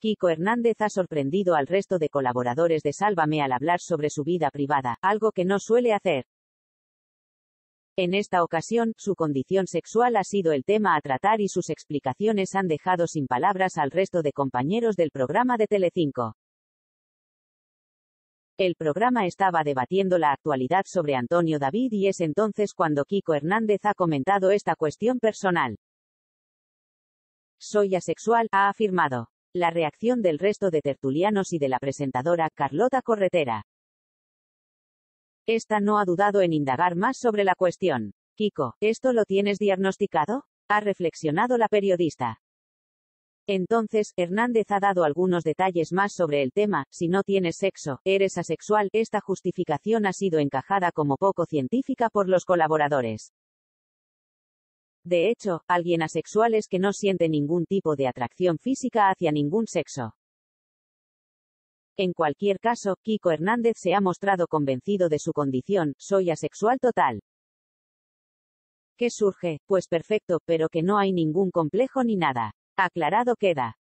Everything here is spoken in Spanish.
Kiko Hernández ha sorprendido al resto de colaboradores de Sálvame al hablar sobre su vida privada, algo que no suele hacer. En esta ocasión, su condición sexual ha sido el tema a tratar y sus explicaciones han dejado sin palabras al resto de compañeros del programa de Telecinco. El programa estaba debatiendo la actualidad sobre Antonio David y es entonces cuando Kiko Hernández ha comentado esta cuestión personal. Soy asexual, ha afirmado. La reacción del resto de tertulianos y de la presentadora, Carlota Corretera. Esta no ha dudado en indagar más sobre la cuestión. Kiko, ¿esto lo tienes diagnosticado? Ha reflexionado la periodista. Entonces, Hernández ha dado algunos detalles más sobre el tema, si no tienes sexo, eres asexual, esta justificación ha sido encajada como poco científica por los colaboradores de hecho, alguien asexual es que no siente ningún tipo de atracción física hacia ningún sexo. En cualquier caso, Kiko Hernández se ha mostrado convencido de su condición, soy asexual total. ¿Qué surge? Pues perfecto, pero que no hay ningún complejo ni nada. Aclarado queda.